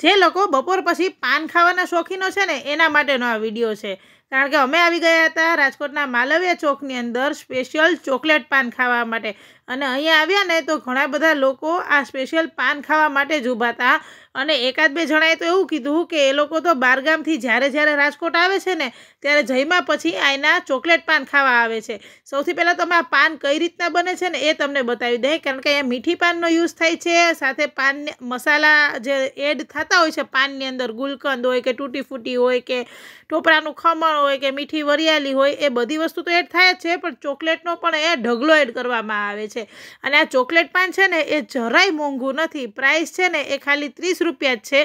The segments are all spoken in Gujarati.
જે લોકો બપોર પછી પાન ખાવાના શોખીનો છે ને એના માટેનો આ વિડીયો છે કારણ કે અમે આવી ગયા હતા રાજકોટના માલવ્ય ચોકની અંદર સ્પેશિયલ ચોકલેટ પાન ખાવા માટે અને અહીંયા આવ્યા ને તો ઘણા બધા લોકો આ સ્પેશિયલ પાન ખાવા માટે જ ઊભા હતા અને એકાદ બે જણાએ તો એવું કીધું કે એ લોકો તો બારગામથી જ્યારે જ્યારે રાજકોટ આવે છે ને ત્યારે જઈમાં પછી આના ચોકલેટ પાન ખાવા આવે છે સૌથી પહેલાં તમે આ પાન કઈ રીતના બને છે ને એ તમને બતાવી દે કારણ કે અહીંયા મીઠી પાનનો યુઝ થાય છે સાથે પાન મસાલા જે એડ થતા હોય છે પાનની અંદર ગુલકંદ હોય કે તૂટી ફૂટી હોય કે ટોપરાનું ખમણ અથાણાં હોય કે મીઠી વરિયાળી હોય એ બધી વસ્તુ તો એડ થાય જ છે પણ ચોકલેટનો પણ એ ઢગલો એડ કરવામાં આવે છે અને આ ચોકલેટ પાન છે ને એ જરાય મોંઘું નથી પ્રાઇસ છે ને એ ખાલી ત્રીસ રૂપિયા જ છે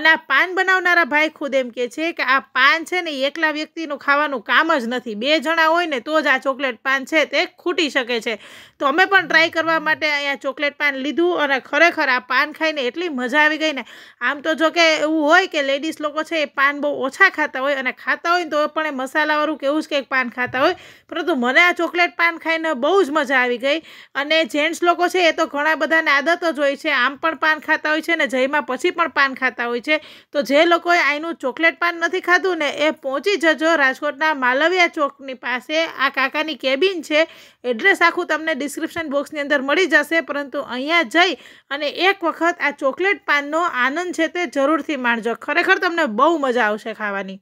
અને આ પાન બનાવનારા ભાઈ ખુદ એમ કહે છે કે આ પાન છે ને એકલા વ્યક્તિનું ખાવાનું કામ જ નથી બે જણા હોય ને તો જ આ ચોકલેટ પાન છે તે ખૂટી શકે છે તો અમે પણ ટ્રાય કરવા માટે અહીંયા ચોકલેટ પાન લીધું અને ખરેખર આ પાન ખાઈને એટલી મજા આવી ગઈ ને આમ તો જો કે એવું હોય કે લેડીઝ લોકો છે એ પાન બહુ ઓછા ખાતા હોય અને ખાતા હોય ને તો ચોક્કસપણે મસાલાવાળું કેવું જ કંઈક પાન ખાતા હોય પરંતુ મને આ ચોકલેટ પાન ખાઈને બહુ જ મજા આવી ગઈ અને જેન્ટ્સ લોકો છે એ તો ઘણા બધાને આદત જ હોય છે આમ પણ પાન ખાતા હોય છે ને જયમાં પછી પણ પાન ખાતા હોય છે તો જે લોકોએ અહીંનું ચોકલેટ પાન નથી ખાધું ને એ પહોંચી જજો રાજકોટના માલવિયા ચોકની પાસે આ કાકાની કેબિન છે એડ્રેસ આખું તમને ડિસ્ક્રિપ્શન બોક્સની અંદર મળી જશે પરંતુ અહીંયા જઈ અને એક વખત આ ચોકલેટ પાનનો આનંદ છે તે જરૂરથી માણજો ખરેખર તમને બહુ મજા આવશે ખાવાની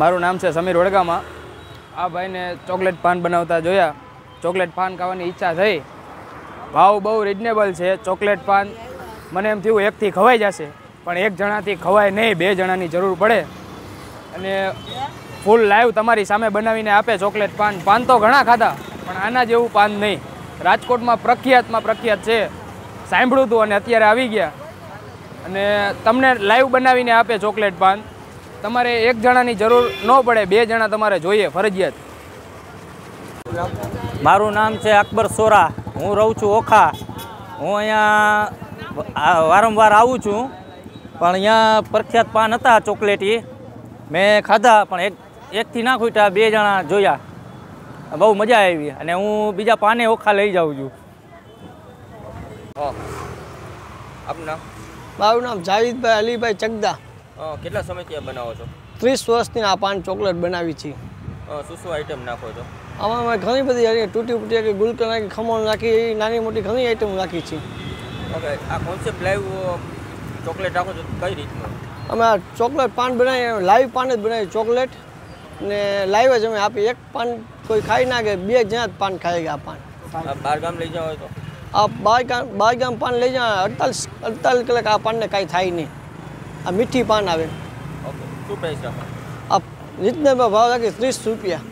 મારું નામ છે સમીર વડગામાં આ ભાઈને ચોકલેટ પાન બનાવતા જોયા ચોકલેટ પાન ખાવાની ઈચ્છા થઈ ભાવ બહુ રિઝનેબલ છે ચોકલેટ પાન મને એમ થયું એકથી ખવાઈ જશે પણ એક જણાથી ખવાય નહીં બે જણાની જરૂર પડે અને ફૂલ લાઈવ તમારી સામે બનાવીને આપે ચોકલેટ પાન પાન તો ઘણા ખાધા પણ આના જેવું પાન નહીં રાજકોટમાં પ્રખ્યાતમાં પ્રખ્યાત છે સાંભળ્યું હતું અને અત્યારે આવી ગયા અને તમને લાઈવ બનાવીને આપે ચોકલેટ પાન તમારે એક જણાની જરૂર ન પડે બે જણા તમારે જોઈએ ફરજિયાત મારું નામ છે અકબર સોરા હું રહું છું ઓખા હું અહીંયા વારંવાર આવું છું પણ અહીંયા પ્રખ્યાત પાન હતા ચોકલેટી મેં ખાધા પણ એક એકથી ના ખૂટ્યા બે જણા જોયા બહુ મજા આવી અને હું બીજા પાને ઓખા લઈ જાઉં છું આપનું નામ મારું નામ જાવીદભાઈ અલીભાઈ ચગદા કેટલા સમયથી આ બનાવો છો ત્રીસ વર્ષની આ પાન ચોકલેટ બનાવી છે શું શું આઈટમ નાખો છો આમાં અમે ઘણી બધી તૂટી ફૂટી કે ગુલકર નાખી ખમણ નાખી એવી નાની મોટી ઘણી આઈટમ નાખી છે ઓકે આ કોન્સેપ્ટ લાઈવ ચોકલેટ રાખો છો કઈ રીતનું અમે આ ચોકલેટ પાન બનાવી લાઈવ પાન જ બનાવી ચોકલેટ ને લાઈવ જ અમે આપી એક પાન કોઈ ખાઈ ના કે બે જણા જ પાન ખાઈ ગયા પાન બાર ગામ લઈ જાવ તો આ બાર ગામ બાર ગામ પાન લઈ જાવ અડતાલીસ અડતાલીસ કલાક આ પાનને કાંઈ થાય નહીં આ મીઠી પાન આવે ઓકે શું પ્રાઇસ આ રીતના ભાવ લાગે ત્રીસ રૂપિયા